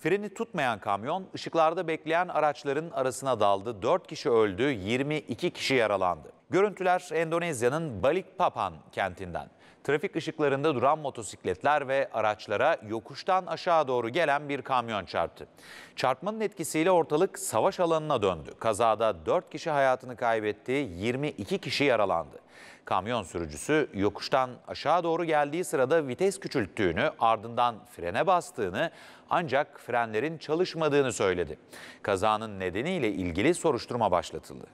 Freni tutmayan kamyon ışıklarda bekleyen araçların arasına daldı. 4 kişi öldü, 22 kişi yaralandı. Görüntüler Endonezya'nın Balikpapan kentinden. Trafik ışıklarında duran motosikletler ve araçlara yokuştan aşağı doğru gelen bir kamyon çarptı. Çarpmanın etkisiyle ortalık savaş alanına döndü. Kazada 4 kişi hayatını kaybetti, 22 kişi yaralandı. Kamyon sürücüsü yokuştan aşağı doğru geldiği sırada vites küçülttüğünü, ardından frene bastığını ancak frenlerin çalışmadığını söyledi. Kazanın nedeniyle ilgili soruşturma başlatıldı.